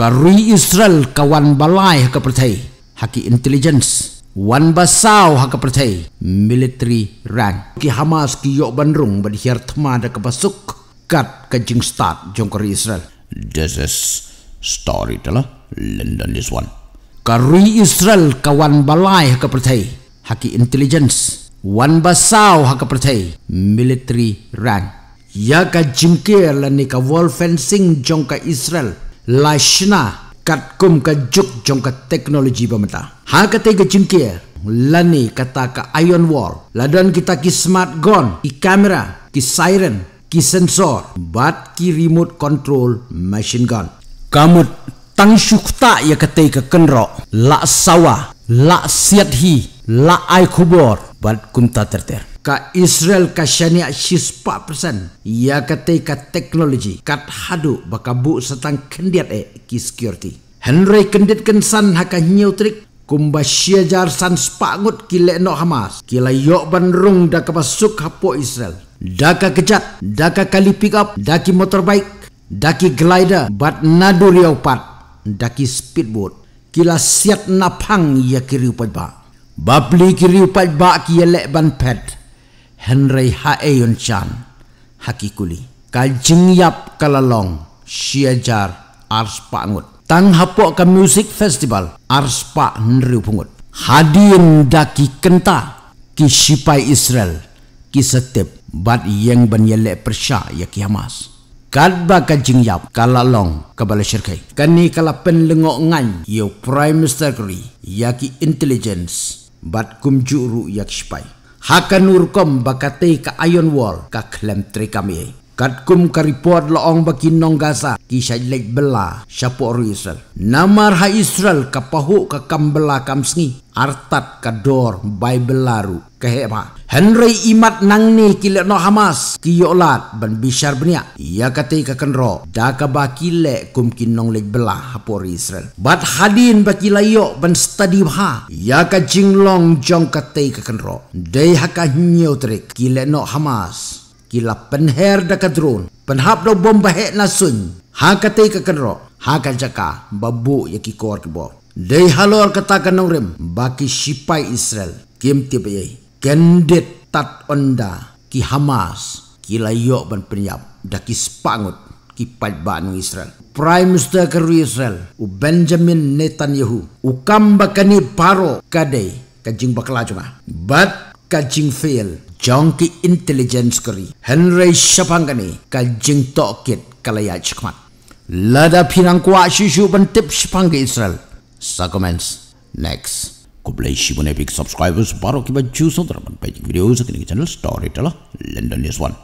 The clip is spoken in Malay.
Kari Israel kawan balai haka percaya. Haki intelligence. Wan basau haka percaya. Military rank. Ki Hamas ki yok bandrung badihiar tema da kebasuk. Kat kajing start jong Kari Israel. This is story telah London this one. Kari Israel kawan balai haka percaya. Haki intelligence. Wan basau haka percaya. Military rank. Ya ka jingkir lani ka wall fencing jong ka Israel. Israel lashna kat kum ke juk jong ke teknologi pemerintah. Hal ketiga jengkir, lani kata ke iron wall. Ladan kita ki smart gun, ki kamera, ki siren, ki sensor, bat ki remote control machine gun. Kamu tang syukta ya ketai ke kenro, lak sawah, lak siat hi, lak ai kubur, bat kumta terter ka Israel ka syania 64% persen. Ia kata ka teknologi kat hadu baka bu setang kendiat e ki security Henry kendit kensan haka nyiu trik kumba syajar san spangut ki lekno Hamas kila la yok banrung da ka pasuk hapo Israel da ka kejat da ka kali pick up da ki motorbike da ki glider bat nadu riopat da ki speedboat kila siat napang ia kiri upat ba Bapli kiri upat ba ki lek ban pet. Henry Haeyun Chan Hakikuli Kajing Yap Kalalong Siajar Ars Pangut Tang Hapok Ka Music Festival Ars Pak Nriu Pungut Hadiyin Daki Kenta Ki Sipai Israel Ki Setip Bat Yang Ban Yelek Persya Ya Ki Hamas Kadba Kajing Yap Kalalong Kabala Syirkai Kani Kalapen Lengok Ngan Yau Prime Minister Kri Ya Ki Intelligence Bat Kumjuru Ya Ki Sipai hakanurkom bakatay ka ayon wall ka klemtri kami katkum karipuat loong bakinong gasa ki shajlek bela syapu ori Israel. Namar ha Israel kapahu kakambela kamsni, artat kador bay belaru kehema. Henry imat nangni kilek no Hamas ki yolat ban bishar benia. Ia kata ika kenro daka bakile kum kinong lek bela hapu ori Israel. Bat hadin bakilayo ban study ha. Ia kajing long jong kata ika kenro. Dei haka nyotrik kilek no Hamas kila penher da kadrun penhap do bom bahek nasun ha katai ke kenro ha kan jaka babu ya ki kor ke bo dei halor kata kanurim baki sipai israel kim tiap ye kendet tat onda ki hamas kila yok ban penyap da ki spangut ki pat banu israel Prime Minister Keru Israel u Benjamin Netanyahu u kambakani paro kadai kajing bakla but kajing fail jongki intelligence kari Henry Shapangani ka jing tokit kalaya chkmat lada pinang kwa shishu bentip Shapangi Israel sa comments next ku play shibun subscribers baro ki ba chu sodra ban pe video sa channel story tala london news one